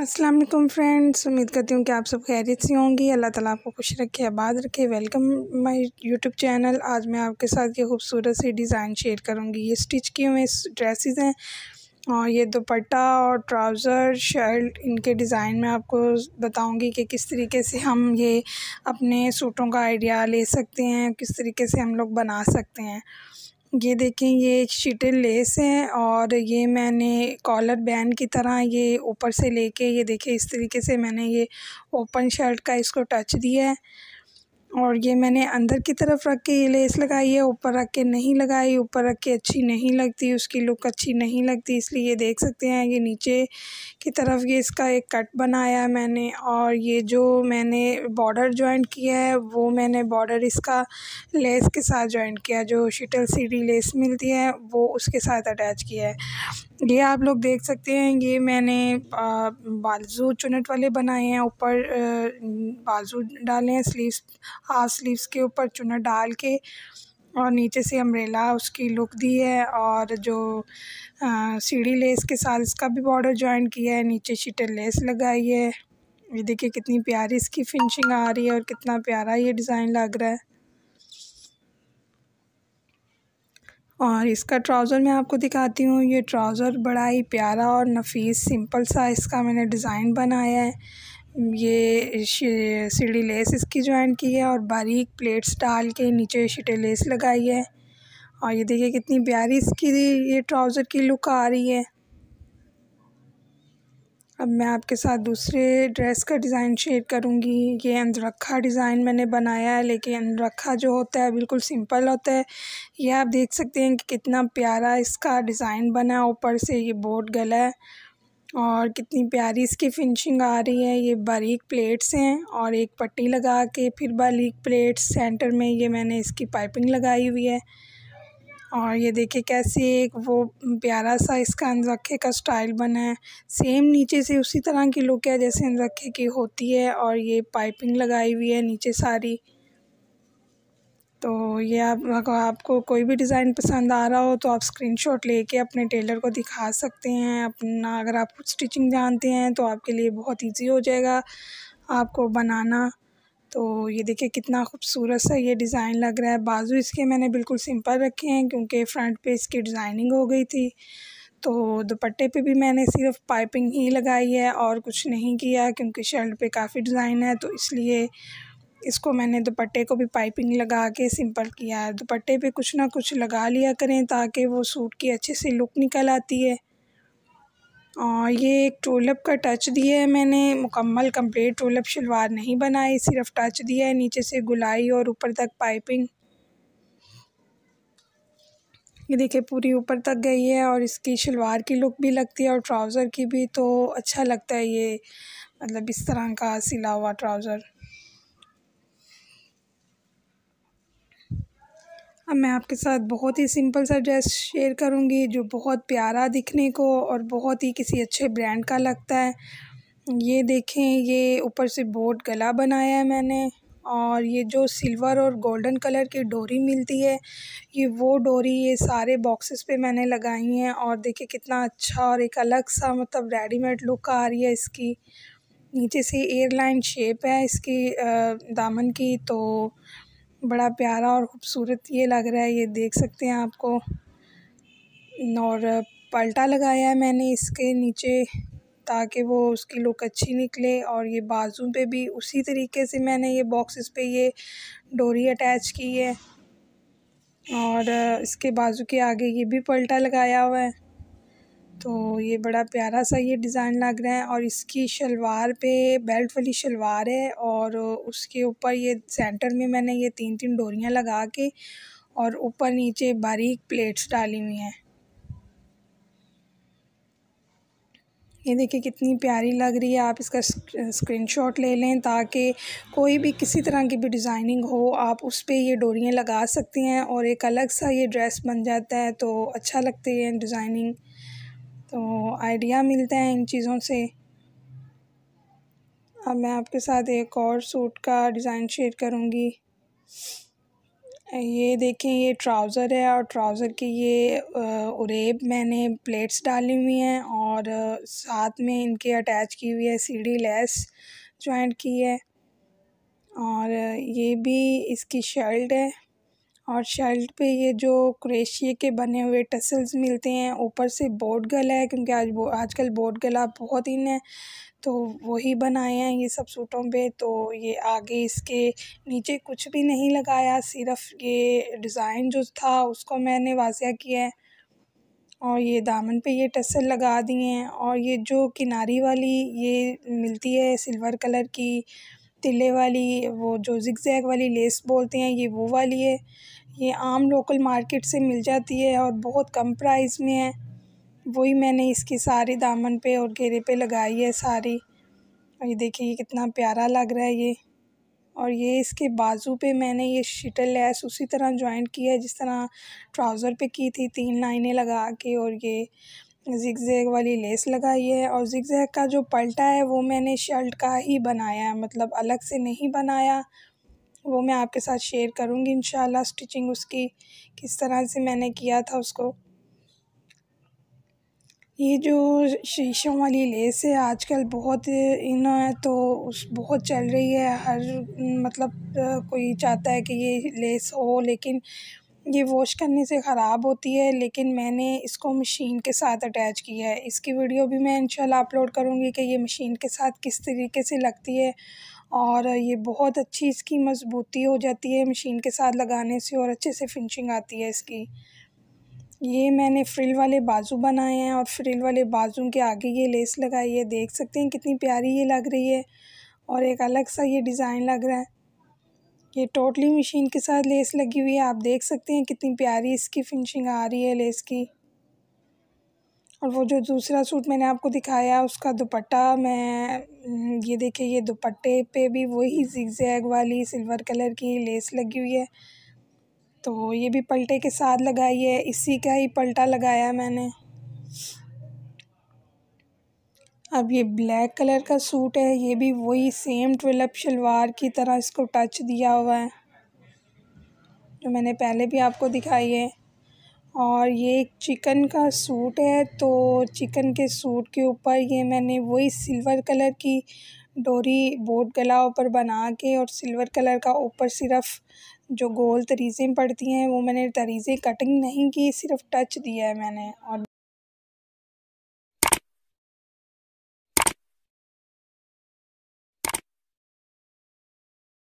अस्सलाम वालेकुम फ्रेंड्स उम्मीद करती हूँ कि आप सब खैरियत से होंगी अल्लाह ताला आपको खुश रखे आबाद रखे वेलकम माय यूट्यूब चैनल आज मैं आपके साथ ये खूबसूरत सी डिज़ाइन शेयर करूँगी ये स्टिच किए हुए ड्रेसेस हैं और ये दुपट्टा और ट्राउज़र शर्ट इनके डिज़ाइन में आपको बताऊंगी कि किस तरीके से हम ये अपने सूटों का आइडिया ले सकते हैं किस तरीके से हम लोग बना सकते हैं ये देखें ये एक शीटेड लेस है और ये मैंने कॉलर बैंड की तरह ये ऊपर से लेके ये देखें इस तरीके से मैंने ये ओपन शर्ट का इसको टच दिया है और ये मैंने अंदर की तरफ रख के ये लेस लगाई है ऊपर रख के नहीं लगाई ऊपर रख के अच्छी नहीं लगती उसकी लुक अच्छी नहीं लगती इसलिए ये देख सकते हैं ये नीचे की तरफ ये इसका एक कट बनाया है मैंने और ये जो मैंने बॉर्डर जॉइंट किया है वो मैंने बॉर्डर इसका लेस के साथ जॉइंट किया जो शिटल सीढ़ी लेस मिलती है वो उसके साथ अटैच किया है ये आप लोग देख सकते हैं ये मैंने बाजू चुनट वाले बनाए हैं ऊपर बाजू डाले हैं स्लीव्स हाफ स्लीव्स के ऊपर चुनट डाल के और नीचे से अम्ब्रेला उसकी लुक दी है और जो सीढ़ी लेस के साथ इसका भी बॉर्डर ज्वाइन किया है नीचे शीटर लेस लगाई है ये देखिए कितनी प्यारी इसकी फिनिशिंग आ रही है और कितना प्यारा ये डिज़ाइन लग रहा है और इसका ट्राउज़र मैं आपको दिखाती हूँ ये ट्राउज़र बड़ा ही प्यारा और नफीस सिंपल सा इसका मैंने डिज़ाइन बनाया है ये सीढ़ी लेस इसकी ज्वाइन की है और बारीक प्लेट्स डाल के नीचे शीटे लेस लगाई है और ये देखिए कितनी प्यारी इसकी ये ट्राउज़र की लुक आ रही है अब मैं आपके साथ दूसरे ड्रेस का डिज़ाइन शेयर करूँगी ये अंदरखा डिज़ाइन मैंने बनाया है लेकिन अंदरखा जो होता है बिल्कुल सिंपल होता है ये आप देख सकते हैं कि कितना प्यारा इसका डिज़ाइन बना है ऊपर से ये बोर्ड गला है और कितनी प्यारी इसकी फिनिशिंग आ रही है ये बारीक प्लेट्स हैं और एक पट्टी लगा के फिर बारीक प्लेट्स सेंटर में ये मैंने इसकी पाइपिंग लगाई हुई है और ये देखिए कैसे एक वो प्यारा सा इसका अनरखे का स्टाइल बना है सेम नीचे से उसी तरह की लुक है जैसे अनरखे की होती है और ये पाइपिंग लगाई हुई है नीचे सारी तो ये आप अगर आपको कोई भी डिज़ाइन पसंद आ रहा हो तो आप स्क्रीनशॉट लेके अपने टेलर को दिखा सकते हैं अपना अगर आप कुछ स्टिचिंग जानते हैं तो आपके लिए बहुत इजी हो जाएगा आपको बनाना तो ये देखिए कितना खूबसूरत सा ये डिज़ाइन लग रहा है बाजू इसके मैंने बिल्कुल सिंपल रखे हैं क्योंकि फ्रंट पे इसकी डिज़ाइनिंग हो गई थी तो दुपट्टे पे भी मैंने सिर्फ पाइपिंग ही लगाई है और कुछ नहीं किया क्योंकि शर्ट पे काफ़ी डिज़ाइन है तो इसलिए इसको मैंने दुपट्टे को भी पाइपिंग लगा के सिंपल किया है दुपट्टे पे कुछ ना कुछ लगा लिया करें ताकि वो सूट की अच्छे से लुक निकल आती है और ये एक टोलप का टच दिया है मैंने मुकम्मल कंप्लीट टोलप शलवार नहीं बनाई सिर्फ टच दिया है नीचे से गुलाई और ऊपर तक पाइपिंग ये देखिए पूरी ऊपर तक गई है और इसकी शलवार की लुक भी लगती है और ट्राउज़र की भी तो अच्छा लगता है ये मतलब इस तरह का सिला हुआ ट्राउज़र अब मैं आपके साथ बहुत ही सिंपल सा ड्रेस शेयर करूँगी जो बहुत प्यारा दिखने को और बहुत ही किसी अच्छे ब्रांड का लगता है ये देखें ये ऊपर से बोट गला बनाया है मैंने और ये जो सिल्वर और गोल्डन कलर की डोरी मिलती है ये वो डोरी ये सारे बॉक्सेस पे मैंने लगाई हैं और देखिए कितना अच्छा और एक अलग सा मतलब रेडीमेड लुक आ रही है इसकी नीचे से एयरलाइन शेप है इसकी दामन की तो बड़ा प्यारा और ख़ूबसूरत ये लग रहा है ये देख सकते हैं आपको और पलटा लगाया है मैंने इसके नीचे ताकि वो उसकी लुक अच्छी निकले और ये बाजू पे भी उसी तरीके से मैंने ये बॉक्सेस पे ये डोरी अटैच की है और इसके बाजू के आगे ये भी पलटा लगाया हुआ है तो ये बड़ा प्यारा सा ये डिज़ाइन लग रहा है और इसकी शलवार पे बेल्ट वाली शलवार है और उसके ऊपर ये सेंटर में मैंने ये तीन तीन डोरियाँ लगा के और ऊपर नीचे बारीक प्लेट्स डाली हुई हैं ये देखिए कितनी प्यारी लग रही है आप इसका स्क्रीनशॉट ले लें ताकि कोई भी किसी तरह की भी डिज़ाइनिंग हो आप उस पर ये डोरियाँ लगा सकती हैं और एक अलग सा ये ड्रेस बन जाता है तो अच्छा लगती है डिज़ाइनिंग तो आइडिया मिलता है इन चीज़ों से अब मैं आपके साथ एक और सूट का डिज़ाइन शेयर करूँगी ये देखें ये ट्राउज़र है और ट्राउज़र की ये उरेब मैंने प्लेट्स डाली हुई हैं और साथ में इनके अटैच की हुई है सीढ़ी लेस जॉइंट की है और ये भी इसकी शर्ट है और शर्ट पे ये जो क्रेशिये के बने हुए टसल्स मिलते हैं ऊपर से बोट गला है क्योंकि आज आजकल बोट गला बहुत इन है तो वही बनाए हैं ये सब सूटों पे तो ये आगे इसके नीचे कुछ भी नहीं लगाया सिर्फ ये डिज़ाइन जो था उसको मैंने वाजिया किया है और ये दामन पे ये टसल लगा दिए हैं और ये जो किनारी वाली ये मिलती है सिल्वर कलर की तिले वाली वो जो जिक ज़ैग वाली लेस बोलते हैं ये वो वाली है ये आम लोकल मार्केट से मिल जाती है और बहुत कम प्राइस में है वही मैंने इसके सारे दामन पे और घेरे पे लगाई है सारी और ये देखिए ये कितना प्यारा लग रहा है ये और ये इसके बाजू पे मैंने ये शिटल लेस उसी तरह जॉइंट किया है जिस तरह ट्राउज़र पे की थी तीन लाइनें लगा के और ये ज़िग ज़ैग वाली लेस लगाई है और ज़िग ज़ैग का जो पलटा है वो मैंने शर्ट का ही बनाया है मतलब अलग से नहीं बनाया वो मैं आपके साथ शेयर करूँगी इन स्टिचिंग उसकी किस तरह से मैंने किया था उसको ये जो शीशों वाली लेस है आजकल बहुत इन तो उस बहुत चल रही है हर मतलब कोई चाहता है कि ये लेस हो लेकिन ये वॉश करने से ख़राब होती है लेकिन मैंने इसको मशीन के साथ अटैच किया है इसकी वीडियो भी मैं इंशाल्लाह अपलोड करूँगी कि ये मशीन के साथ किस तरीके से लगती है और ये बहुत अच्छी इसकी मजबूती हो जाती है मशीन के साथ लगाने से और अच्छे से फिनिशिंग आती है इसकी ये मैंने फ्रिल वाले बाजू बनाए हैं और फ्रिल वाले बाजू के आगे ये लेस लगाई है देख सकते हैं कितनी प्यारी ये लग रही है और एक अलग सा ये डिज़ाइन लग रहा है ये टोटली मशीन के साथ लेस लगी हुई है आप देख सकते हैं कितनी प्यारी इसकी फिनिशिंग आ रही है लेस की और वो जो दूसरा सूट मैंने आपको दिखाया उसका दुपट्टा मैं ये देखिए ये दुपट्टे पे भी वही जिगजैग वाली सिल्वर कलर की लेस लगी हुई है तो ये भी पलटे के साथ लगाई है इसी का ही पलटा लगाया मैंने अब ये ब्लैक कलर का सूट है ये भी वही सेम ट्वेल्प शलवार की तरह इसको टच दिया हुआ है जो मैंने पहले भी आपको दिखाई है और ये एक चिकन का सूट है तो चिकन के सूट के ऊपर ये मैंने वही सिल्वर कलर की डोरी बोट गला ऊपर बना के और सिल्वर कलर का ऊपर सिर्फ जो गोल तरीज़ें पड़ती हैं वो मैंने तरीजें कटिंग नहीं की सिर्फ टच दिया है मैंने और